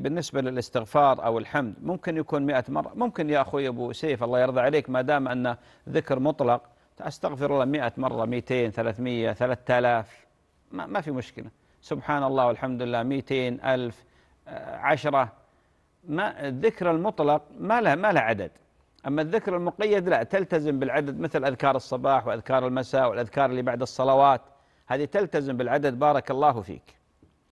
بالنسبة للاستغفار أو الحمد ممكن يكون مئة مرة ممكن يا أخوي أبو سيف الله يرضى عليك ما دام أن ذكر مطلق أستغفر الله مئة مرة 200 300 3000 ما, ما في مشكلة سبحان الله والحمد لله 200 ألف آه، عشرة ما الذكر المطلق ما له ما له عدد أما الذكر المقيد لا تلتزم بالعدد مثل أذكار الصباح وأذكار المساء والأذكار اللي بعد الصلوات هذه تلتزم بالعدد بارك الله فيك